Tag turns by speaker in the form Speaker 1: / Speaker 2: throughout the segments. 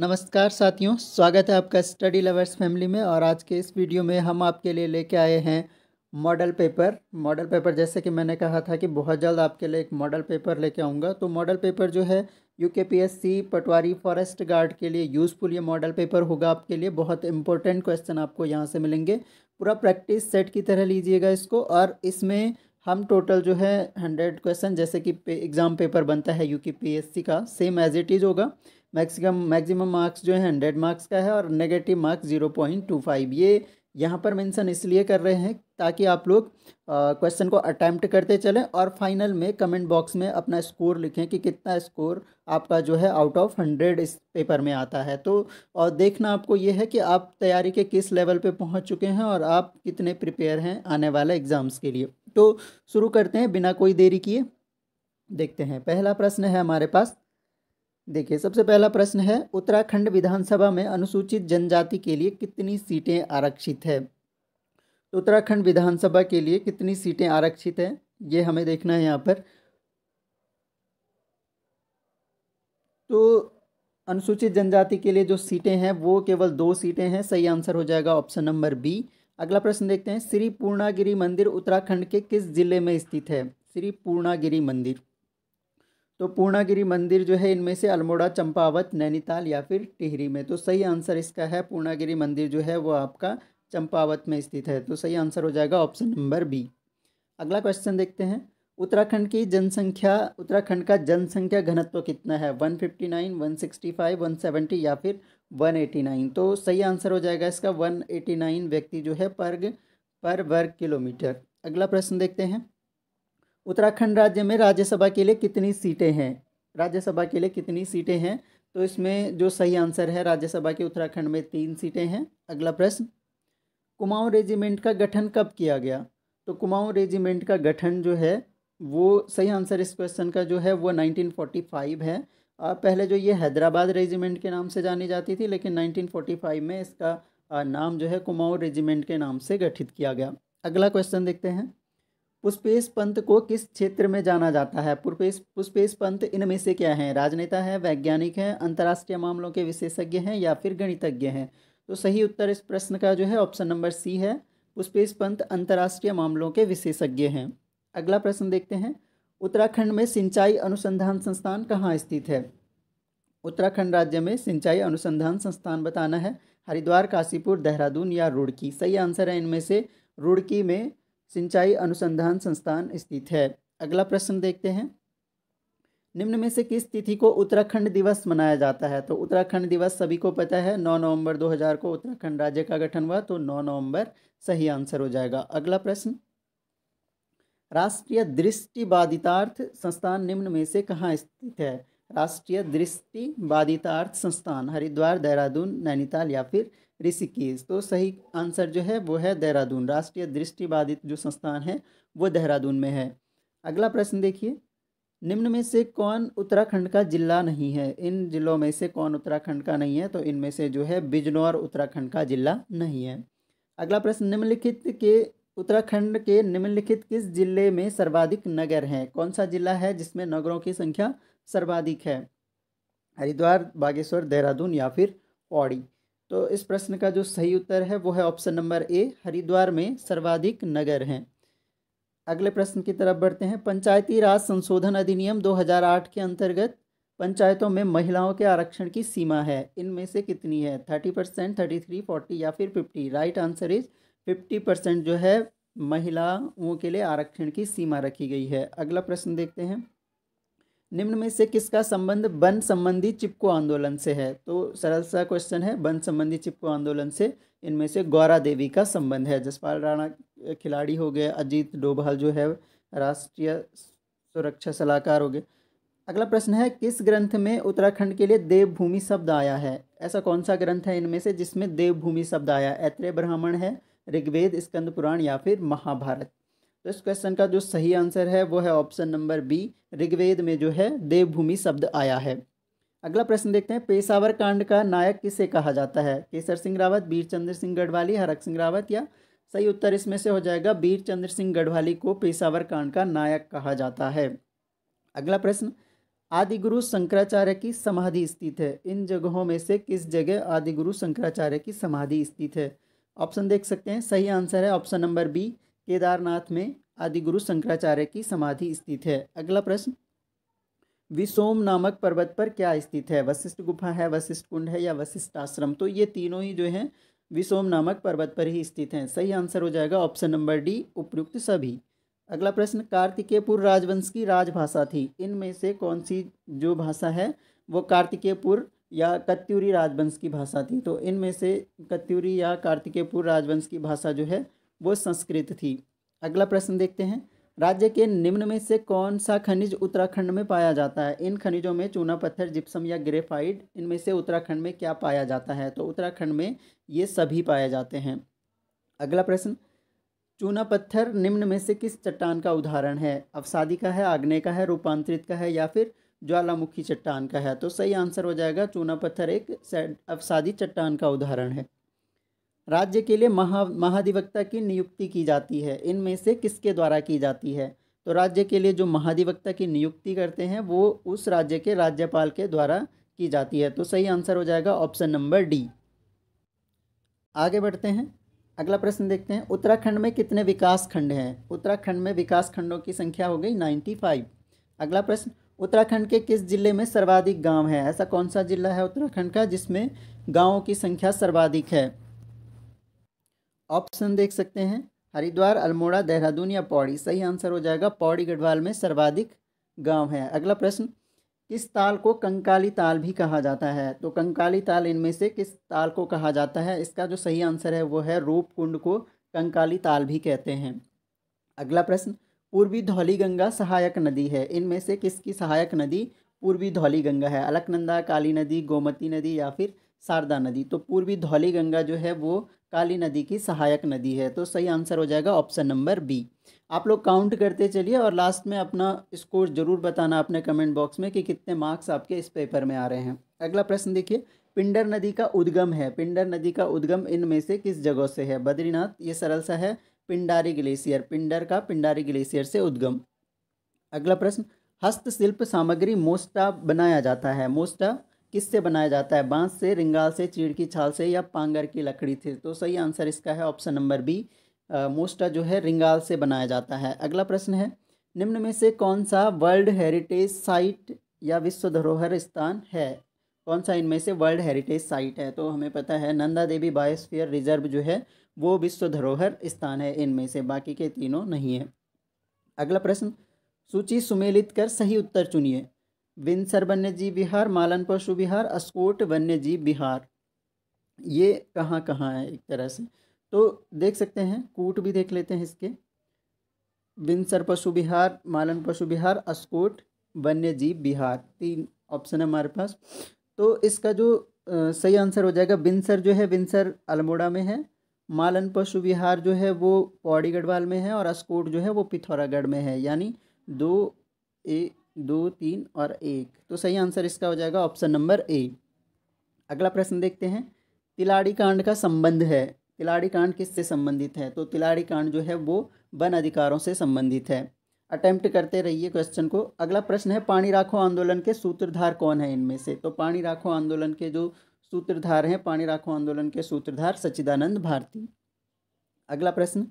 Speaker 1: नमस्कार साथियों स्वागत है आपका स्टडी लवर्स फैमिली में और आज के इस वीडियो में हम आपके लिए लेके आए हैं मॉडल पेपर मॉडल पेपर जैसे कि मैंने कहा था कि बहुत जल्द आपके लिए एक मॉडल पेपर लेके आऊँगा तो मॉडल पेपर जो है U K P S C patwari forest guard के लिए यूज़फुल ये मॉडल पेपर होगा आपके लिए बहुत इंपॉर्टेंट क्वेश्चन आपको यहाँ से मिलेंगे पूरा प्रैक्टिस सेट की तरह लीजिएगा इसको और इसमें हम टोटल जो है हंड्रेड क्वेश्चन जैसे कि एग्ज़ाम पेपर बनता है U K P S C का सेम एज इट इज़ होगा मैक्सिमम मैक्सिमम मार्क्स जो है हंड्रेड मार्क्स का है और negative marks zero point two five ये यहाँ पर मेंशन इसलिए कर रहे हैं ताकि आप लोग क्वेश्चन को अटैम्प्ट करते चलें और फाइनल में कमेंट बॉक्स में अपना स्कोर लिखें कि कितना स्कोर आपका जो है आउट ऑफ हंड्रेड इस पेपर में आता है तो और देखना आपको ये है कि आप तैयारी के किस लेवल पे पहुंच चुके हैं और आप कितने प्रिपेयर हैं आने वाले एग्ज़ाम्स के लिए तो शुरू करते हैं बिना कोई देरी किए देखते हैं पहला प्रश्न है हमारे पास देखिए सबसे पहला प्रश्न है उत्तराखंड विधानसभा में अनुसूचित जनजाति के लिए कितनी सीटें आरक्षित है तो उत्तराखंड विधानसभा के लिए कितनी सीटें आरक्षित हैं ये हमें देखना है यहाँ पर तो अनुसूचित जनजाति के लिए जो सीटें हैं वो केवल दो सीटें हैं सही आंसर हो जाएगा ऑप्शन नंबर बी अगला प्रश्न देखते हैं श्री पूर्णागिरी मंदिर उत्तराखंड के किस जिले में स्थित है श्री पूर्णागिरी मंदिर तो पूर्णागिरी मंदिर जो है इनमें से अल्मोड़ा चंपावत नैनीताल या फिर टिहरी में तो सही आंसर इसका है पूर्णागिरी मंदिर जो है वो आपका चंपावत में स्थित है तो सही आंसर हो जाएगा ऑप्शन नंबर बी अगला क्वेश्चन देखते हैं उत्तराखंड की जनसंख्या उत्तराखंड का जनसंख्या घनत्व कितना है one fifty nine one sixty five one seventy या फिर वन एटी नाइन तो सही आंसर हो जाएगा इसका वन एटी नाइन व्यक्ति जो है पर पर वर्ग किलोमीटर अगला प्रश्न देखते हैं उत्तराखंड राज्य में राज्यसभा के लिए कितनी सीटें हैं राज्यसभा के लिए कितनी सीटें हैं तो इसमें जो सही आंसर है राज्यसभा के उत्तराखंड में तीन सीटें हैं अगला प्रश्न कुमाऊं रेजिमेंट का गठन कब किया गया तो कुमाऊं रेजिमेंट का गठन जो है वो सही आंसर इस क्वेश्चन का जो है वो 1945 है आ, पहले जो ये हैदराबाद रेजिमेंट के नाम से जानी जाती थी लेकिन 1945 में इसका नाम जो है कुमाऊं रेजिमेंट के नाम से गठित किया गया अगला क्वेश्चन देखते हैं पुष्पेश पंत को किस क्षेत्र में जाना जाता है पुष्पेश पुष्पेश पंत इनमें से क्या हैं राजनेता हैं वैज्ञानिक हैं अंतर्राष्ट्रीय मामलों के विशेषज्ञ हैं या फिर गणितज्ञ हैं तो सही उत्तर इस प्रश्न का जो है ऑप्शन नंबर सी है पुष्पेश पंत अंतर्राष्ट्रीय मामलों के विशेषज्ञ हैं अगला प्रश्न देखते हैं उत्तराखंड में सिंचाई अनुसंधान संस्थान कहाँ स्थित है उत्तराखंड राज्य में सिंचाई अनुसंधान संस्थान बताना है हरिद्वार काशीपुर देहरादून या रुड़की सही आंसर है इनमें से रुड़की में सिंचाई अनुसंधान संस्थान स्थित है अगला प्रश्न देखते हैं निम्न में से किस तिथि को उत्तराखंड दिवस मनाया जाता है तो उत्तराखंड दिवस सभी को पता है 9 नवंबर 2000 को उत्तराखंड राज्य का गठन हुआ तो 9 नवंबर सही आंसर हो जाएगा अगला प्रश्न राष्ट्रीय दृष्टिबाधितार्थ संस्थान निम्न में से कहाँ स्थित है राष्ट्रीय दृष्टिबाधितार्थ संस्थान हरिद्वार देहरादून नैनीताल या फिर ऋषिकेश तो सही आंसर जो है वो है देहरादून राष्ट्रीय दृष्टिबाधित जो संस्थान है वो देहरादून में है अगला प्रश्न देखिए निम्न में से कौन उत्तराखंड का जिला नहीं है इन जिलों में से कौन उत्तराखंड का नहीं है तो इनमें से जो है बिजनौर उत्तराखंड का जिला नहीं है अगला प्रश्न निम्नलिखित के उत्तराखंड के निम्नलिखित किस जिले में सर्वाधिक नगर हैं कौन सा जिला है जिसमें नगरों की संख्या सर्वाधिक है हरिद्वार बागेश्वर देहरादून या फिर पौड़ी तो इस प्रश्न का जो सही उत्तर है वो है ऑप्शन नंबर ए हरिद्वार में सर्वाधिक नगर हैं अगले प्रश्न की तरफ बढ़ते हैं पंचायती राज संशोधन अधिनियम 2008 के अंतर्गत पंचायतों में महिलाओं के आरक्षण की सीमा है इनमें से कितनी है thirty percent thirty three forty या फिर fifty right answer is fifty percent जो है महिलाओं के लिए आरक्षण की सीमा रखी गई है अगला प्रश्न देखते हैं निम्न में से किसका संबंध वन संबंधी चिपको आंदोलन से है तो सरल सा क्वेश्चन है वन संबंधी चिपको आंदोलन से इनमें से गौरा देवी का संबंध है जसपाल राणा खिलाड़ी हो गए अजीत डोभाल जो है राष्ट्रीय सुरक्षा सलाहकार हो गए अगला प्रश्न है किस ग्रंथ में उत्तराखंड के लिए देवभूमि शब्द आया है ऐसा कौन सा ग्रंथ है इनमें से जिसमें देवभूमि शब्द आया ऐत्रेय ब्राह्मण है ऋग्वेद स्कंद पुराण या फिर महाभारत तो इस क्वेश्चन का जो सही आंसर है वो है ऑप्शन नंबर बी ऋग्वेद में जो है देवभूमि शब्द आया है अगला प्रश्न देखते हैं पेशावर कांड का नायक किसे कहा जाता है केसर सिंह रावत वीर चंद्र सिंह गढ़वाली हरक सिंह रावत या सही उत्तर इसमें से हो जाएगा वीर चंद्र सिंह गढ़वाली को पेशावर कांड का नायक कहा जाता है अगला प्रश्न आदिगुरु शंकराचार्य की समाधि स्थित है इन जगहों में से किस जगह आदिगुरु शंकराचार्य की समाधि स्थित है ऑप्शन देख सकते हैं सही आंसर है ऑप्शन नंबर बी केदारनाथ में आदि गुरु शंकराचार्य की समाधि स्थित है अगला प्रश्न विसोम नामक पर्वत पर क्या स्थित है वशिष्ठ गुफा है वशिष्ठ कुंड है या वशिष्ठ आश्रम तो ये तीनों ही जो हैं विसोम नामक पर्वत पर ही स्थित हैं सही आंसर हो जाएगा ऑप्शन नंबर डी उपयुक्त सभी अगला प्रश्न कार्तिकेयपुर राजवंश की राजभाषा थी इनमें से कौन सी जो भाषा है वो कार्तिकेयपुर या कत्यूरी राजवंश की भाषा थी तो इनमें से कत्यूरी या कार्तिकेयपुर राजवंश की भाषा जो है वो संस्कृत थी अगला प्रश्न देखते हैं राज्य के निम्न में से कौन सा खनिज उत्तराखंड में पाया जाता है इन खनिजों में चूना पत्थर जिप्सम या ग्रेफाइड इनमें से उत्तराखंड में क्या पाया जाता है तो उत्तराखंड में ये सभी पाए जाते हैं अगला प्रश्न चूना पत्थर निम्न में से किस चट्टान का उदाहरण है अवसादी का है आग्ने का है रूपांतरित का है या फिर ज्वालामुखी चट्टान का है तो सही आंसर हो जाएगा चूना पत्थर एक अवसादी चट्टान का उदाहरण है राज्य के लिए महा महाधिवक्ता की नियुक्ति की जाती है इनमें से किसके द्वारा की जाती है तो राज्य के लिए जो महाधिवक्ता की नियुक्ति करते हैं वो उस राज्य के राज्यपाल के द्वारा की जाती है तो सही आंसर हो जाएगा ऑप्शन नंबर डी आगे बढ़ते हैं अगला प्रश्न देखते हैं उत्तराखंड में कितने विकास खंड हैं उत्तराखंड में विकास खंडों की संख्या हो गई नाइन्टी फाइव अगला प्रश्न उत्तराखंड के किस जिले में सर्वाधिक गांव है ऐसा कौन सा जिला है उत्तराखंड का जिसमें गांवों की संख्या सर्वाधिक है ऑप्शन देख सकते हैं हरिद्वार अल्मोड़ा देहरादून या पौड़ी सही आंसर हो जाएगा पौड़ी गढ़वाल में सर्वाधिक गांव है अगला प्रश्न किस ताल को कंकाली ताल भी कहा जाता है तो कंकाली ताल इनमें से किस ताल को कहा जाता है इसका जो सही आंसर है वो है रूप कुंड को कंकाली ताल भी कहते हैं अगला प्रश्न पूर्वी धौली गंगा सहायक नदी है इनमें से किसकी सहायक नदी पूर्वी धौली गंगा है अलकनंदा काली नदी गोमती नदी या फिर शारदा नदी तो पूर्वी धौली गंगा जो है वो काली नदी की सहायक नदी है तो सही आंसर हो जाएगा ऑप्शन नंबर बी आप लोग काउंट करते चलिए और लास्ट में अपना स्कोर ज़रूर बताना अपने कमेंट बॉक्स में कि कितने मार्क्स आपके इस पेपर में आ रहे हैं अगला प्रश्न देखिए पिंडर नदी का उद्गम है पिंडर नदी का उद्गम इनमें से किस जगह से है बद्रीनाथ ये सरल सा है पिंडारी ग्लेशियर पिंडर का पिंडारी ग्लेशियर से उद्गम अगला प्रश्न हस्तशिल्प सामग्री मोस्टा बनाया जाता है मोस्टा किससे बनाया जाता है बांस से रिंगाल से चीड़ की छाल से या पांगर की लकड़ी से तो सही आंसर इसका है ऑप्शन नंबर बी मोस्टा जो है रिंगाल से बनाया जाता है अगला प्रश्न है निम्न में से कौन सा वर्ल्ड हेरिटेज साइट या विश्व धरोहर स्थान है कौन सा इनमें से वर्ल्ड हेरिटेज साइट है तो हमें पता है नंदा देवी बायोस्फीयर रिजर्व जो है वो विश्व धरोहर स्थान है इनमें से बाकी के तीनों नहीं है अगला प्रश्न सूची सुमेलित कर सही उत्तर चुनिए विंसर वन्यजीव विहार मालन पशु विहार अस्कोट वन्यजीव विहार ये कहाँ कहाँ है एक तरह से तो देख सकते हैं कूट भी देख लेते हैं इसके विंसर पशु विहार मालन पशु विहार अस्कोट वन्यजीव विहार तीन ऑप्शन है हमारे पास तो इसका जो आ, सही आंसर हो जाएगा विंसर जो है विंसर अल्मोड़ा में है मालन पशु विहार जो है वो पौड़ी गढ़वाल में है और अस्कोट जो है वो पिथौरागढ़ में है यानी दो ए दो तीन और एक तो सही आंसर इसका हो जाएगा ऑप्शन नंबर ए अगला प्रश्न देखते हैं तिलाड़ी कांड का संबंध है तिलाड़ी कांड किससे संबंधित है तो तिलाड़ी कांड जो है वो वन अधिकारों से संबंधित है अटेम्प्ट करते रहिए क्वेश्चन को अगला प्रश्न है पानी राखो आंदोलन के सूत्रधार कौन है इनमें से तो पानी राखो आंदोलन के जो सूत्रधार हैं पानी राखो आंदोलन के सूत्रधार सच्चिदानंद भारती अगला प्रश्न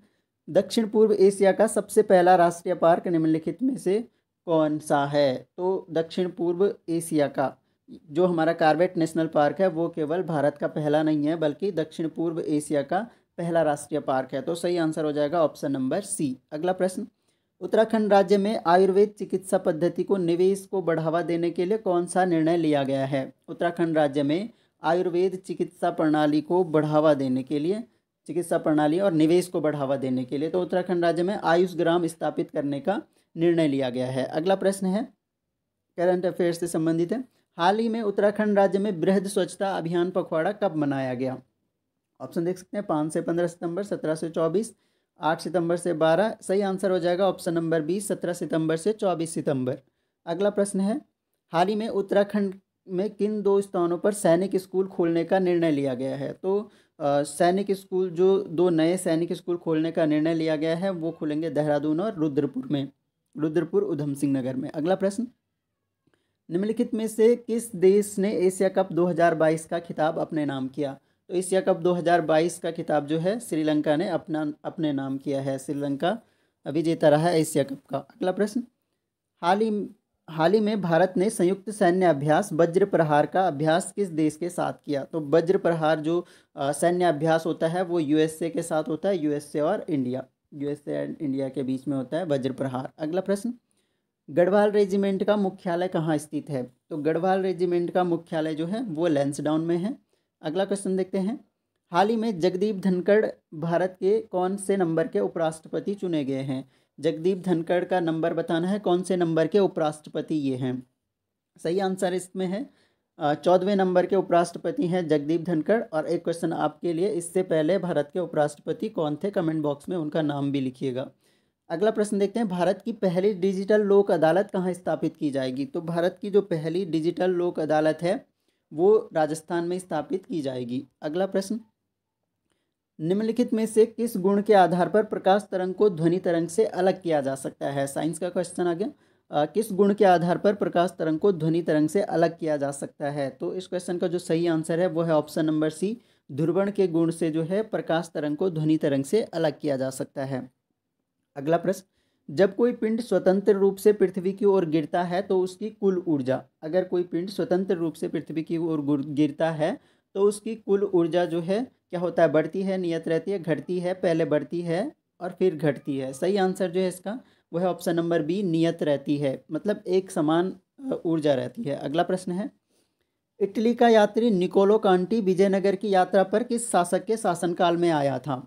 Speaker 1: दक्षिण पूर्व एशिया का सबसे पहला राष्ट्रीय पार्क निम्नलिखित में से कौन सा है तो दक्षिण पूर्व एशिया का जो हमारा कार्बेट नेशनल पार्क है वो केवल भारत का पहला नहीं है बल्कि दक्षिण पूर्व एशिया का पहला राष्ट्रीय पार्क है तो सही आंसर हो जाएगा ऑप्शन नंबर सी अगला प्रश्न उत्तराखंड राज्य में आयुर्वेद चिकित्सा पद्धति को निवेश को बढ़ावा देने के लिए कौन सा निर्णय लिया गया है उत्तराखंड राज्य में आयुर्वेद चिकित्सा प्रणाली को बढ़ावा देने के लिए चिकित्सा प्रणाली और निवेश को बढ़ावा देने के लिए तो उत्तराखंड राज्य में आयुष ग्राम स्थापित करने का निर्णय लिया गया है अगला प्रश्न है करंट अफेयर्स से संबंधित है हाल ही में उत्तराखंड राज्य में बृहद स्वच्छता अभियान पखवाड़ा कब मनाया गया ऑप्शन देख सकते हैं पाँच से पंद्रह सितंबर सत्रह से चौबीस आठ सितंबर से बारह सही आंसर हो जाएगा ऑप्शन नंबर बीस सत्रह सितंबर से चौबीस सितंबर अगला प्रश्न है हाल ही में उत्तराखंड में किन दो स्थानों पर सैनिक स्कूल खोलने का निर्णय लिया गया है तो सैनिक स्कूल जो दो नए सैनिक स्कूल खोलने का निर्णय लिया गया है वो खुलेंगे देहरादून और रुद्रपुर में रुद्रपुर उधम सिंह नगर में अगला प्रश्न निम्नलिखित में से किस देश ने एशिया कप 2022 का खिताब अपने नाम किया तो एशिया कप 2022 का खिताब जो है श्रीलंका ने अपना अपने नाम किया है श्रीलंका अभी जीता रहा है एशिया कप का अगला प्रश्न हाल ही हाल ही में भारत ने संयुक्त सैन्य अभ्यास वज्र प्रहार का अभ्यास किस देश के साथ किया तो वज्र प्रहार जो सैन्य अभ्यास होता है वो यूएसए के साथ होता है यूएसए और इंडिया यूएसए एंड इंडिया के बीच में होता है वज्र प्रहार अगला प्रश्न गढ़वाल रेजिमेंट का मुख्यालय कहाँ स्थित है तो गढ़वाल रेजिमेंट का मुख्यालय जो है वो लेंसडाउन में है अगला क्वेश्चन देखते हैं हाल ही में जगदीप धनखड़ भारत के कौन से नंबर के उपराष्ट्रपति चुने गए हैं जगदीप धनखड़ का नंबर बताना है कौन से नंबर के उपराष्ट्रपति ये हैं सही आंसर इसमें है चौदहवें नंबर के उपराष्ट्रपति हैं जगदीप धनखड़ और एक क्वेश्चन आपके लिए इससे पहले भारत के उपराष्ट्रपति कौन थे कमेंट बॉक्स में उनका नाम भी लिखिएगा अगला प्रश्न देखते हैं भारत की पहली डिजिटल लोक अदालत कहाँ स्थापित की जाएगी तो भारत की जो पहली डिजिटल लोक अदालत है वो राजस्थान में स्थापित की जाएगी अगला प्रश्न निम्नलिखित में से किस गुण के आधार पर प्रकाश तरंग को ध्वनि तरंग से अलग किया जा सकता है साइंस का क्वेश्चन आ गया आ, किस गुण के आधार पर प्रकाश तरंग को ध्वनि तरंग से अलग किया जा सकता है तो इस क्वेश्चन का जो सही आंसर है वो है ऑप्शन नंबर सी ध्रुवण के गुण से जो है प्रकाश तरंग को ध्वनि तरंग से अलग किया जा सकता है अगला प्रश्न जब कोई पिंड स्वतंत्र रूप से पृथ्वी की ओर गिरता है तो उसकी कुल ऊर्जा अगर कोई पिंड स्वतंत्र रूप से पृथ्वी की ओर गिरता है तो उसकी कुल ऊर्जा जो है क्या होता है बढ़ती है नियत रहती है घटती है पहले बढ़ती है और फिर घटती है सही आंसर जो है इसका वह ऑप्शन नंबर बी नियत रहती है मतलब एक समान ऊर्जा रहती है अगला प्रश्न है इटली का यात्री निकोलो कांटी विजयनगर की यात्रा पर किस शासक के शासनकाल में आया था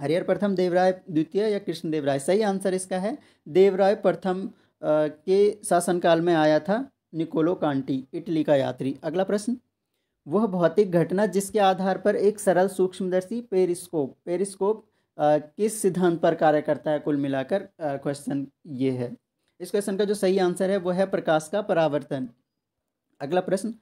Speaker 1: हरिहर प्रथम देवराय द्वितीय या कृष्णदेव राय सही आंसर इसका है देवराय प्रथम के शासनकाल में आया था निकोलो कांटी इटली का यात्री अगला प्रश्न वह भौतिक घटना जिसके आधार पर एक सरल सूक्ष्मदर्शी पेरिस्कोप पेरिस्कोप किस सिद्धांत पर कार्य करता है कुल मिलाकर क्वेश्चन ये है इस क्वेश्चन का जो सही आंसर है वह है प्रकाश का परावर्तन अगला प्रश्न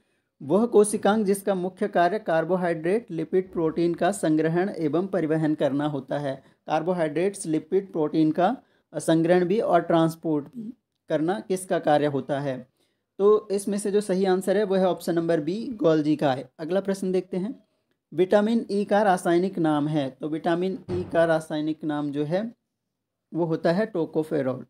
Speaker 1: वह कोशिकांग जिसका मुख्य कार्य कार्बोहाइड्रेट लिपिड प्रोटीन का संग्रहण एवं परिवहन करना होता है कार्बोहाइड्रेट्स लिपिड प्रोटीन का संग्रहण भी और ट्रांसपोर्ट भी करना किसका कार्य होता है तो इसमें से जो सही आंसर है वो है ऑप्शन नंबर बी गोल्जी का है अगला प्रश्न देखते हैं विटामिन ई का रासायनिक नाम है तो विटामिन ई का रासायनिक नाम जो है वो होता है टोकोफेरॉल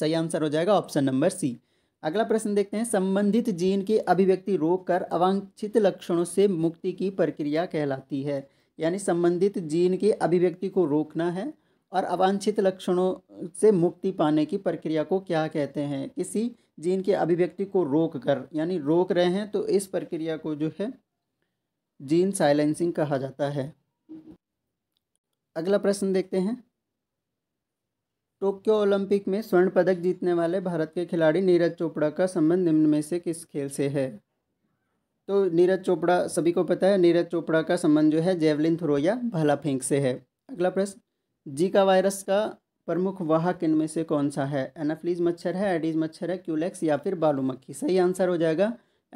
Speaker 1: सही आंसर हो जाएगा ऑप्शन नंबर सी अगला प्रश्न देखते हैं संबंधित जीन की अभिव्यक्ति रोककर अवांछित लक्षणों से मुक्ति की प्रक्रिया कहलाती है यानी संबंधित जीन की अभिव्यक्ति को रोकना है और अवांछित लक्षणों से मुक्ति पाने की प्रक्रिया को क्या कहते हैं किसी जीन की अभिव्यक्ति को रोक कर यानी रोक रहे हैं तो इस प्रक्रिया को जो है जीन साइलेंसिंग कहा जाता है अगला प्रश्न देखते हैं टोक्यो ओलंपिक में स्वर्ण पदक जीतने वाले भारत के खिलाड़ी नीरज चोपड़ा का संबंध निम्न में से किस खेल से है तो नीरज चोपड़ा सभी को पता है नीरज चोपड़ा का संबंध जो है जेवलिन थ्रो या भाला फेंक से है अगला प्रश्न जीका वायरस का प्रमुख वाहक इनमें से कौन सा है एनाफ्लीज मच्छर है एडीज मच्छर है क्यूलेक्स या फिर बालू मक्खी सही आंसर हो जाएगा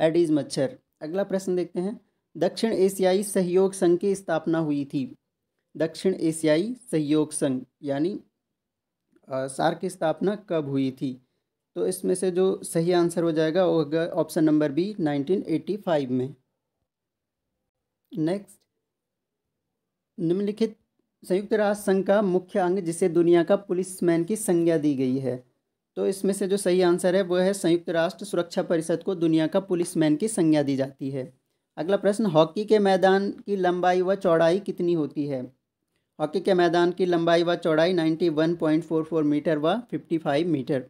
Speaker 1: एडीज मच्छर अगला प्रश्न देखते हैं दक्षिण एशियाई सहयोग संघ की स्थापना हुई थी दक्षिण एशियाई सहयोग संघ यानी सार की स्थापना कब हुई थी तो इसमें से जो सही आंसर हो जाएगा वो होगा ऑप्शन नंबर बी 1985 में नेक्स्ट निम्नलिखित संयुक्त राष्ट्र संघ का मुख्य अंग जिसे दुनिया का पुलिसमैन की संज्ञा दी गई है तो इसमें से जो सही आंसर है वह है संयुक्त राष्ट्र सुरक्षा परिषद को दुनिया का पुलिसमैन की संज्ञा दी जाती है अगला प्रश्न हॉकी के मैदान की लंबाई व चौड़ाई कितनी होती है हॉकी के मैदान की लंबाई व चौड़ाई ninety one point four four meter व फिफ्टी फाइव मीटर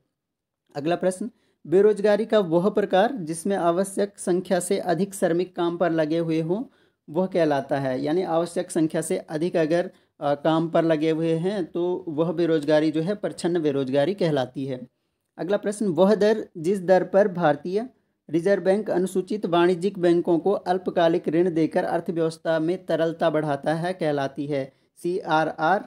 Speaker 1: अगला प्रश्न बेरोजगारी का वह प्रकार जिसमें आवश्यक संख्या से अधिक श्रमिक काम पर लगे हुए हों वह कहलाता है यानी आवश्यक संख्या से अधिक अगर काम पर लगे हुए हैं तो वह बेरोजगारी जो है प्रछन्न बेरोजगारी कहलाती है अगला प्रश्न वह दर जिस दर पर भारतीय रिजर्व बैंक अनुसूचित वाणिज्यिक बैंकों को अल्पकालिक ऋण देकर अर्थव्यवस्था में तरलता बढ़ाता है कहलाती है सी आर आर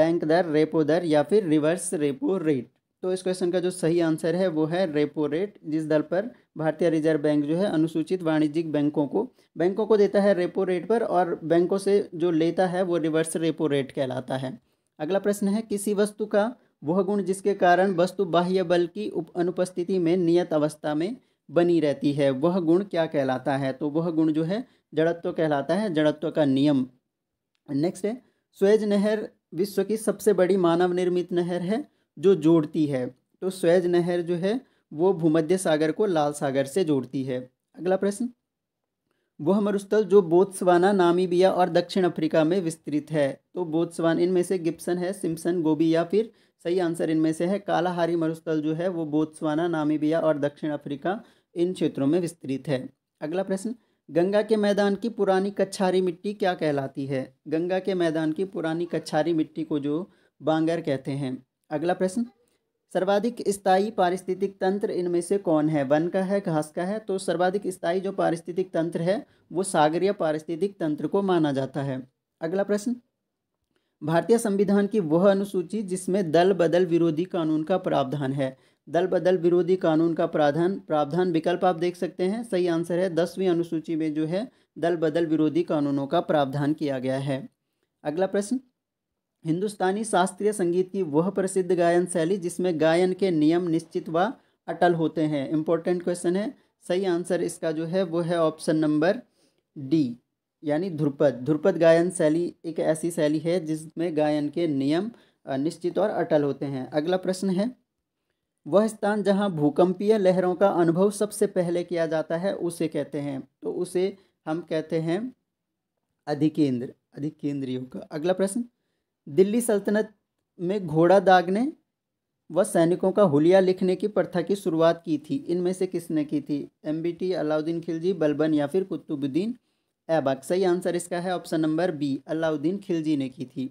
Speaker 1: बैंक दर रेपो दर या फिर रिवर्स रेपो रेट तो इस क्वेश्चन का जो सही आंसर है वो है रेपो रेट जिस दर पर भारतीय रिजर्व बैंक जो है अनुसूचित वाणिज्यिक बैंकों को बैंकों को देता है रेपो रेट पर और बैंकों से जो लेता है वो रिवर्स रेपो रेट कहलाता है अगला प्रश्न है किसी वस्तु का वह गुण जिसके कारण वस्तु बाह्य बल की उप अनुपस्थिति में नियत अवस्था में बनी रहती है वह गुण क्या कहलाता है तो वह गुण जो है जड़त्व कहलाता है जड़त्व का नियम नेक्स्ट है स्वेज नहर विश्व की सबसे बड़ी मानव निर्मित नहर है जो जोड़ती है तो स्वेज नहर जो है वो भूमध्य सागर को लाल सागर से जोड़ती है अगला प्रश्न वह मरुस्थल जो बोत्सवाना नामीबिया और दक्षिण अफ्रीका में विस्तृत है तो बोत्सवान इनमें से गिप्सन है सिम्सन गोबी या फिर सही आंसर इनमें से है कालाहारी मरुस्थल जो है वो बोत्सवाना नामीबिया और दक्षिण अफ्रीका इन क्षेत्रों में विस्तृत है अगला प्रश्न गंगा के मैदान की पुरानी कच्छारी मिट्टी क्या कहलाती है गंगा के मैदान की पुरानी कच्छारी मिट्टी को जो बांगर कहते हैं अगला प्रश्न सर्वाधिक स्थायी पारिस्थितिक तंत्र इनमें से कौन है वन का है घास का है तो सर्वाधिक स्थायी जो पारिस्थितिक तंत्र है वो सागरीय पारिस्थितिक तंत्र को माना जाता है अगला प्रश्न भारतीय संविधान की वह अनुसूची जिसमें दल बदल विरोधी कानून का प्रावधान है दल बदल विरोधी कानून का प्रावधान प्रावधान विकल्प आप देख सकते हैं सही आंसर है दसवीं अनुसूची में जो है दल बदल विरोधी कानूनों का प्रावधान किया गया है अगला प्रश्न हिंदुस्तानी शास्त्रीय संगीत की वह प्रसिद्ध गायन शैली जिसमें गायन के नियम निश्चित व अटल होते हैं इंपॉर्टेंट क्वेश्चन है सही आंसर इसका जो है वो है ऑप्शन नंबर डी यानी ध्रुपद ध्रुपद गायन शैली एक ऐसी शैली है जिसमें गायन के नियम निश्चित और अटल होते हैं अगला प्रश्न है वह स्थान जहाँ भूकंपीय लहरों का अनुभव सबसे पहले किया जाता है उसे कहते हैं तो उसे हम कहते हैं अधिकेंद्र अधिकेंद्रियों का अगला प्रश्न दिल्ली सल्तनत में घोड़ा दागने व सैनिकों का हुलिया लिखने की प्रथा की शुरुआत की थी इनमें से किसने की थी M B T Alauddin Khilji Balban या फिर कुतुबुद्दीन ऐबक सही आंसर इसका है option number B Alauddin Khilji ने की थी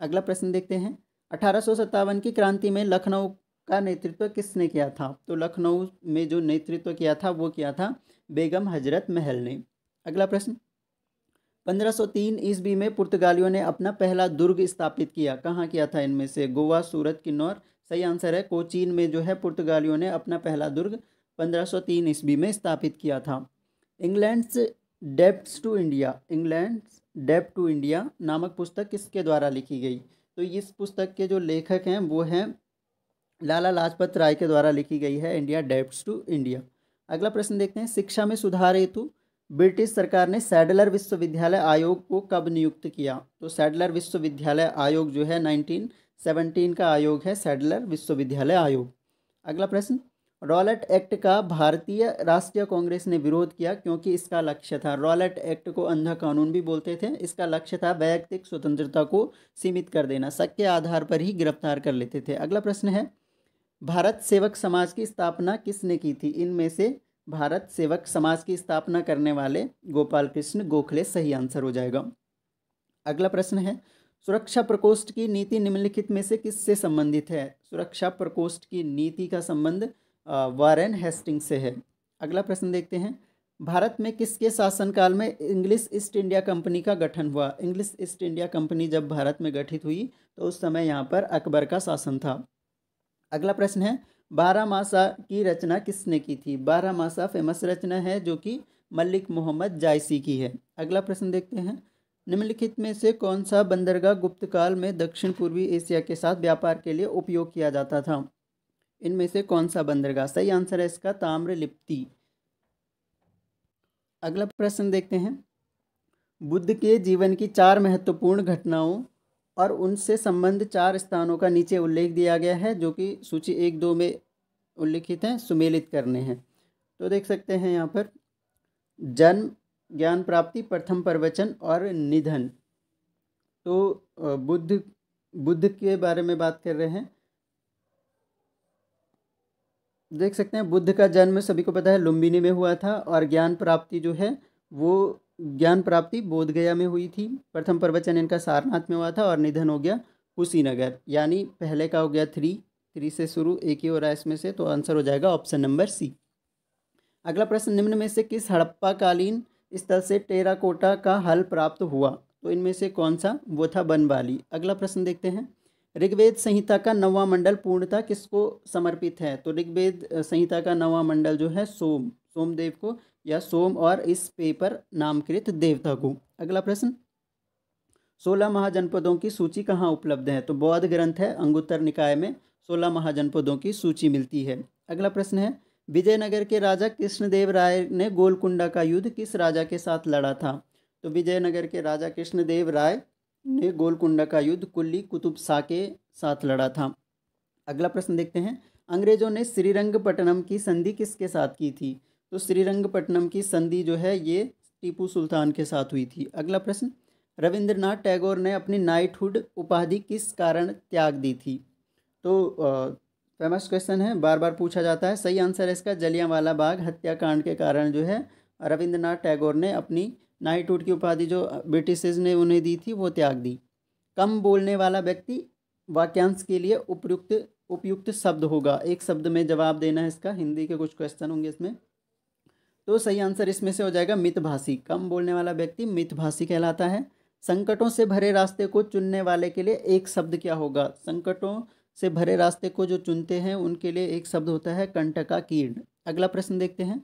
Speaker 1: अगला प्रश्न देखते हैं अठारह की क्रांति में लखनऊ का नेतृत्व किसने किया था तो लखनऊ में जो नेतृत्व किया था वो किया था बेगम हजरत महल ने अगला प्रश्न 1503 ईस्वी में पुर्तगालियों ने अपना पहला दुर्ग स्थापित किया कहाँ किया था इनमें से गोवा सूरत किन्नौर सही आंसर है कोचीन में जो है पुर्तगालियों ने अपना पहला दुर्ग 1503 ईस्वी में स्थापित किया था England's dept to India England's dept to India नामक पुस्तक किसके द्वारा लिखी गई तो इस पुस्तक के जो लेखक हैं वो हैं लाला लाजपत राय के द्वारा लिखी गई है इंडिया डेप्ट टू इंडिया अगला प्रश्न देखते हैं शिक्षा में सुधार हेतु ब्रिटिश सरकार ने सैडलर विश्वविद्यालय आयोग को कब नियुक्त किया तो सैडलर विश्वविद्यालय आयोग जो है 1917 का आयोग है सैडलर विश्वविद्यालय आयोग अगला प्रश्न रॉलेट एक्ट का भारतीय राष्ट्रीय कांग्रेस ने विरोध किया क्योंकि इसका लक्ष्य था रॉलेट एक्ट को अंधा कानून भी बोलते थे इसका लक्ष्य था वैयक्तिक स्वतंत्रता को सीमित कर देना शक के आधार पर ही गिरफ्तार कर लेते थे अगला प्रश्न है भारत सेवक समाज की स्थापना किसने की थी इनमें से भारत सेवक समाज की स्थापना करने वाले गोपाल कृष्ण गोखले सही आंसर हो जाएगा अगला प्रश्न है सुरक्षा प्रकोष्ठ की नीति निम्नलिखित में से किससे संबंधित है सुरक्षा प्रकोष्ठ की नीति का संबंध वारेन हेस्टिंग से है अगला प्रश्न देखते हैं भारत में किसके शासनकाल में इंग्लिश ईस्ट इंडिया कंपनी का गठन हुआ इंग्लिश ईस्ट इंडिया कंपनी जब भारत में गठित हुई तो उस समय यहाँ पर अकबर का शासन था अगला प्रश्न है बारामासा की रचना किसने की थी बारामासा फेमस रचना है जो कि मलिक मोहम्मद जायसी की है अगला प्रश्न देखते हैं निम्नलिखित में से कौन सा बंदरगाह गुप्त काल में दक्षिण पूर्वी एशिया के साथ व्यापार के लिए उपयोग किया जाता था इनमें से कौन सा बंदरगाह सही आंसर है इसका ताम्रलिप्ति अगला प्रश्न देखते हैं बुद्ध के जीवन की चार महत्वपूर्ण घटनाओं और उनसे संबंध चार स्थानों का नीचे उल्लेख दिया गया है जो कि सूची एक दो में उल्लिखित हैं सुमेलित करने हैं तो देख सकते हैं यहाँ पर जन्म ज्ञान प्राप्ति प्रथम प्रवचन और निधन तो बुद्ध बुद्ध के बारे में बात कर रहे हैं देख सकते हैं बुद्ध का जन्म सभी को पता है लुम्बिनी में हुआ था और ज्ञान प्राप्ति जो है वो ज्ञान प्राप्ति बोधगया में हुई थी प्रथम प्रवचन इनका सारनाथ में हुआ था और निधन हो गया कुशीनगर यानी पहले का हो गया थ्री थ्री से शुरू एक ही हो रहा है इसमें से तो आंसर हो जाएगा ऑप्शन नंबर सी अगला प्रश्न निम्न में से किस हड़प्पाकालीन स्थल से टेराकोटा का हल प्राप्त हुआ तो इनमें से कौन सा वो था बनवाली अगला प्रश्न देखते हैं ऋग्वेद संहिता का नवा मंडल पूर्णता किसको समर्पित है तो ऋग्वेद संहिता का नवा मंडल जो है सोम सोमदेव को या सोम और इस पे पर नामकृत देवता को अगला प्रश्न सोलह महाजनपदों की सूची कहाँ उपलब्ध है तो बौद्ध ग्रंथ है अंगुत्तर निकाय में सोलह महाजनपदों की सूची मिलती है अगला प्रश्न है विजयनगर के राजा कृष्णदेव राय ने गोलकुंडा का युद्ध किस राजा के साथ लड़ा था तो विजयनगर के राजा कृष्णदेव राय ने गोलकुंडा का युद्ध कुल्ली कुतुब शाह के साथ लड़ा था अगला प्रश्न देखते हैं अंग्रेजों ने श्रीरंगपट्टनम की संधि किसके साथ की थी तो श्रीरंगपट्टनम की संधि जो है ये टीपू सुल्तान के साथ हुई थी अगला प्रश्न रविंद्रनाथ टैगोर ने अपनी नाइटहुड उपाधि किस कारण त्याग दी थी तो फेमस क्वेश्चन है बार बार पूछा जाता है सही आंसर है इसका जलियांवाला बाग हत्याकांड के कारण जो है रविंद्रनाथ टैगोर ने अपनी नाइटहुड की उपाधि जो ब्रिटिशर्स ने उन्हें दी थी वो त्याग दी कम बोलने वाला व्यक्ति वाक्यांश के लिए उपयुक्त उपयुक्त शब्द होगा एक शब्द में जवाब देना है इसका हिंदी के कुछ क्वेश्चन होंगे इसमें तो सही आंसर इसमें से हो जाएगा मितभाषी कम बोलने वाला व्यक्ति मितभाषी कहलाता है संकटों से भरे रास्ते को चुनने वाले के लिए एक शब्द क्या होगा संकटों से भरे रास्ते को जो चुनते हैं उनके लिए एक शब्द होता है कंटका कीर्ण अगला प्रश्न देखते हैं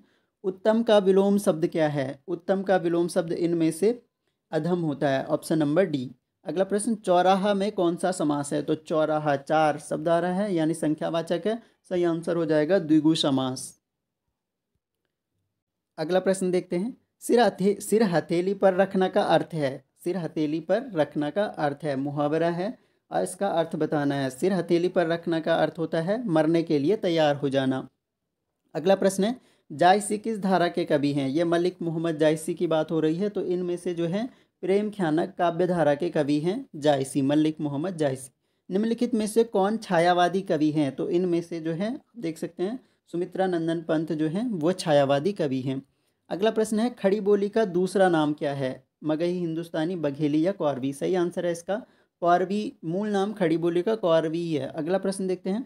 Speaker 1: उत्तम का विलोम शब्द क्या है उत्तम का विलोम शब्द इनमें से अधम होता है ऑप्शन नंबर डी अगला प्रश्न चौराहा में कौन सा समास है तो चौराहा चार शब्द आ रहा है यानी संख्यावाचक है सही आंसर हो जाएगा द्विगु समास अगला प्रश्न देखते हैं सिर हथे सिर हथेली पर रखना का अर्थ है सिर हथेली पर रखना का अर्थ है मुहावरा है और इसका अर्थ बताना है सिर हथेली पर रखना का अर्थ होता है मरने के लिए तैयार हो जाना अगला प्रश्न है जायसी किस धारा के कवि हैं ये मलिक मोहम्मद जायसी की बात हो रही है तो इनमें से जो है प्रेम ख्यानक काव्य धारा के कवि हैं जायसी मलिक मोहम्मद जायसी निम्नलिखित में से कौन छायावादी कवि हैं तो इनमें से जो है देख सकते हैं सुमित्रा नंदन पंत जो हैं वो छायावादी कवि हैं अगला प्रश्न है खड़ी बोली का दूसरा नाम क्या है मगही हिंदुस्तानी बघेली या कौरवी सही आंसर है इसका कौरवी मूल नाम खड़ी बोली का कौरवी है अगला प्रश्न देखते हैं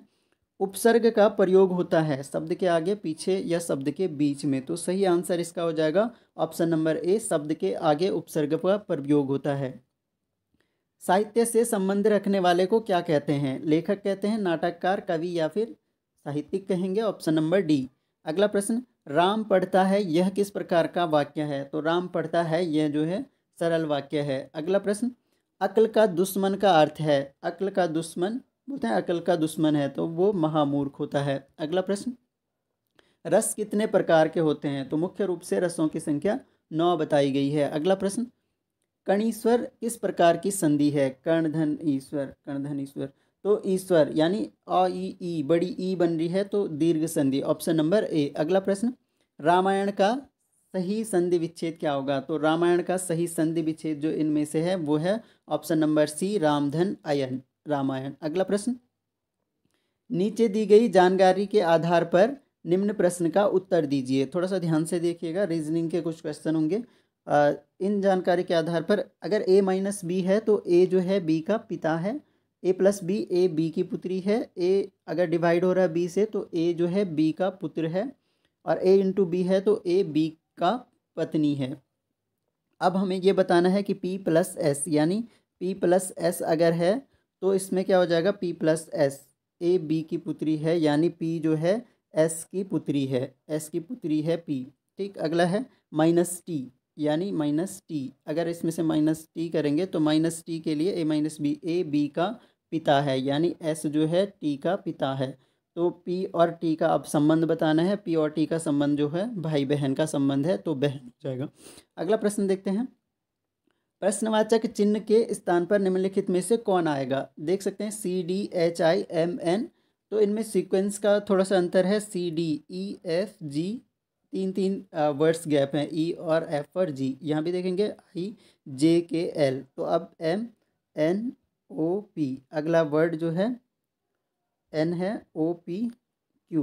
Speaker 1: उपसर्ग का प्रयोग होता है शब्द के आगे पीछे या शब्द के बीच में तो सही आंसर इसका हो जाएगा ऑप्शन नंबर ए शब्द के आगे उपसर्ग का प्रयोग होता है साहित्य से संबंध रखने वाले को क्या कहते हैं लेखक कहते हैं नाटककार कवि या फिर साहित्यिक कहेंगे ऑप्शन नंबर डी अगला प्रश्न राम पढ़ता है यह किस प्रकार का वाक्य है तो राम पढ़ता है यह जो है सरल वाक्य है अगला प्रश्न अकल का दुश्मन का अर्थ है अकल का दुश्मन बोलते हैं अकल का दुश्मन है तो वो महामूर्ख होता है अगला प्रश्न रस कितने प्रकार के होते हैं तो मुख्य रूप से रसों की संख्या नौ बताई गई है अगला प्रश्न कर्णीश्वर किस प्रकार की संधि है कर्णधन ईश्वर कर्णधन ईश्वर तो ईश्वर यानी अ ई ई बड़ी ई बन रही है तो दीर्घ संधि ऑप्शन नंबर ए अगला प्रश्न रामायण का सही संधि विच्छेद क्या होगा तो रामायण का सही संधि विच्छेद जो इनमें से है वो है ऑप्शन नंबर सी रामधन अयन रामायण अगला प्रश्न नीचे दी गई जानकारी के आधार पर निम्न प्रश्न का उत्तर दीजिए थोड़ा सा ध्यान से देखिएगा रीजनिंग के कुछ क्वेश्चन होंगे इन जानकारी के आधार पर अगर ए माइनस बी है तो ए जो है बी का पिता है A plus B A B की पुत्री है ए अगर डिवाइड हो रहा है बी से तो ए जो है बी का पुत्र है और ए इंटू बी है तो ए बी का पत्नी है अब हमें ये बताना है कि पी प्लस एस यानी पी प्लस एस अगर है तो इसमें क्या हो जाएगा P plus S A B की पुत्री है यानी पी जो है एस की पुत्री है एस की पुत्री है पी ठीक अगला है माइनस टी यानी माइनस टी अगर इसमें से माइनस टी करेंगे तो माइनस टी के लिए A minus B A B का पिता है यानी एस जो है टी का पिता है तो पी और टी का अब संबंध बताना है पी और टी का संबंध जो है भाई बहन का संबंध है तो बहन हो जाएगा अगला प्रश्न देखते हैं प्रश्नवाचक चिन्ह के स्थान पर निम्नलिखित में से कौन आएगा देख सकते हैं C D H I M N तो इनमें सीक्वेंस का थोड़ा सा अंतर है C D E F G तीन तीन वर्ड्स गैप हैं ई और एफ और जी यहाँ भी देखेंगे आई जे के एल तो अब एम एन ओ पी अगला वर्ड जो है एन है ओ पी क्यू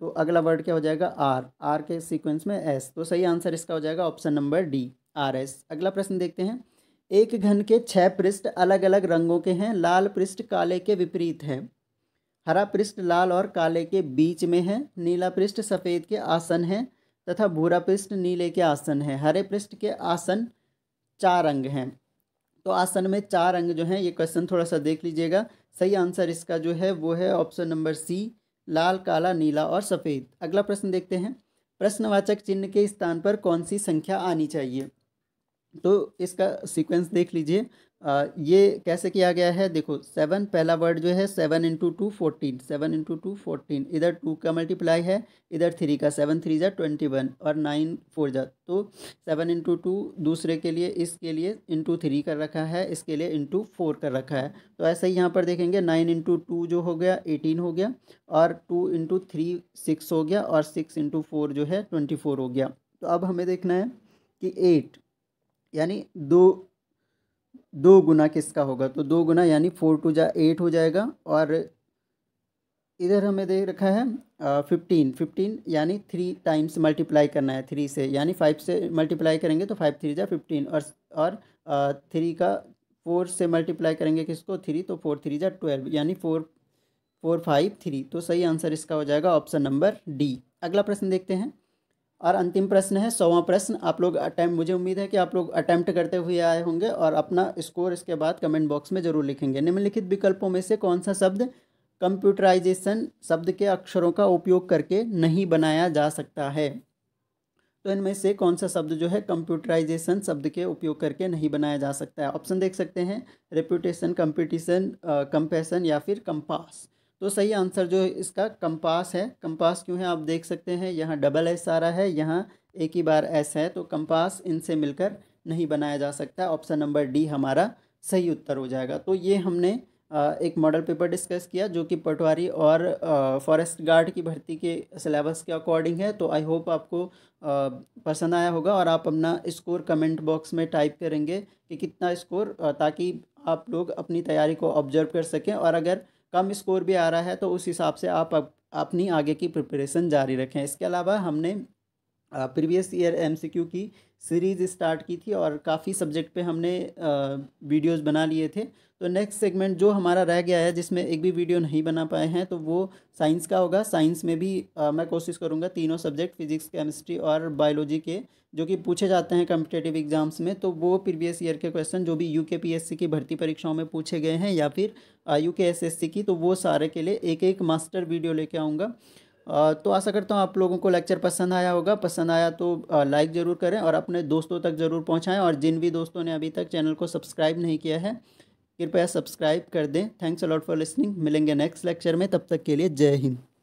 Speaker 1: तो अगला वर्ड क्या हो जाएगा आर आर के सीक्वेंस में एस तो सही आंसर इसका हो जाएगा option number D R S अगला प्रश्न देखते हैं एक घन के छह पृष्ठ अलग अलग रंगों के हैं लाल पृष्ठ काले के विपरीत हैं हरा पृष्ठ लाल और काले के बीच में है नीला पृष्ठ सफ़ेद के आसन है तथा भूरा पृष्ठ नीले के आसन है हरे पृष्ठ के आसन चार अंग हैं तो आसन में चार अंग जो हैं ये क्वेश्चन थोड़ा सा देख लीजिएगा सही आंसर इसका जो है वो है ऑप्शन नंबर सी लाल काला नीला और सफ़ेद अगला प्रश्न देखते हैं प्रश्नवाचक चिन्ह के स्थान पर कौन सी संख्या आनी चाहिए तो इसका सीक्वेंस देख लीजिए आ, ये कैसे किया गया है देखो सेवन पहला वर्ड जो है seven into two fourteen seven into two fourteen इधर टू का मल्टीप्लाई है इधर थ्री का सेवन थ्री जा ट्वेंटी वन और नाइन फोर जा तो सेवन इंटू टू दूसरे के लिए इसके लिए इंटू थ्री कर रखा है इसके लिए इंटू फोर कर रखा है तो ऐसे ही यहाँ पर देखेंगे नाइन इंटू टू जो हो गया एटीन हो गया और टू इंटू थ्री सिक्स हो गया और सिक्स इंटू फोर जो है ट्वेंटी फोर हो गया तो अब हमें देखना है कि एट यानी दो दो गुना किसका होगा तो दो गुना यानी फोर टू जा एट हो जाएगा और इधर हमें देख रखा है फिफ्टीन फिफ्टीन यानी थ्री टाइम्स मल्टीप्लाई करना है थ्री से यानी फाइव से मल्टीप्लाई करेंगे तो फाइव थ्री जा फिफ्टीन और और थ्री का फोर से मल्टीप्लाई करेंगे किसको थ्री तो फोर थ्री जा ट्वेल्व यानी फोर फोर फाइव थ्री तो सही आंसर इसका हो जाएगा ऑप्शन नंबर डी अगला प्रश्न देखते हैं और अंतिम प्रश्न है सौवा प्रश्न आप लोग अटैम मुझे उम्मीद है कि आप लोग अटैम्प्ट करते हुए आए होंगे और अपना स्कोर इसके बाद कमेंट बॉक्स में जरूर लिखेंगे निम्नलिखित विकल्पों में से कौन सा शब्द कंप्यूटराइजेशन शब्द के अक्षरों का उपयोग करके नहीं बनाया जा सकता है तो इनमें से कौन सा शब्द जो है कंप्यूटराइजेशन शब्द के उपयोग करके नहीं बनाया जा सकता है ऑप्शन देख सकते हैं रेप्यूटेशन कंपिटिशन कंपेशन या फिर कंपास तो सही आंसर जो इसका कंपास है कंपास क्यों है आप देख सकते हैं यहाँ डबल एस आ रहा है यहाँ एक ही बार एस है तो कंपास इनसे मिलकर नहीं बनाया जा सकता ऑप्शन नंबर डी हमारा सही उत्तर हो जाएगा तो ये हमने एक मॉडल पेपर डिस्कस किया जो कि पटवारी और फॉरेस्ट गार्ड की भर्ती के सिलेबस के अकॉर्डिंग है तो आई होप आपको पसंद आया होगा और आप अपना स्कोर कमेंट बॉक्स में टाइप करेंगे कि कितना स्कोर ताकि आप लोग अपनी तैयारी को ऑब्जर्व कर सकें और अगर कम स्कोर भी आ रहा है तो उस हिसाब से आप अपनी आगे की प्रिपरेशन जारी रखें इसके अलावा हमने प्रीवियस ईयर एमसीक्यू की सीरीज़ स्टार्ट की थी और काफ़ी सब्जेक्ट पे हमने वीडियोस बना लिए थे तो नेक्स्ट सेगमेंट जो हमारा रह गया है जिसमें एक भी वीडियो नहीं बना पाए हैं तो वो साइंस का होगा साइंस में भी आ, मैं कोशिश करूँगा तीनों सब्जेक्ट फिजिक्स केमिस्ट्री और बायोलॉजी के जो कि पूछे जाते हैं कम्पिटेटिव एग्जाम्स में तो वो प्रीवियस ईयर के क्वेश्चन जो भी यू के पी एस सी की भर्ती परीक्षाओं में पूछे गए हैं या फिर यू के एस एस सी की तो वो सारे के लिए एक एक मास्टर वीडियो लेके आऊँगा तो आशा करता हूँ आप लोगों को लेक्चर पसंद आया होगा पसंद आया तो लाइक ज़रूर करें और अपने दोस्तों तक ज़रूर पहुँचाएँ और जिन भी दोस्तों ने अभी तक चैनल को सब्सक्राइब नहीं किया है कृपया सब्सक्राइब कर दें थैंक्स अलॉट फॉर लिसनिंग मिलेंगे नेक्स्ट लेक्चर में तब तक के लिए जय हिंद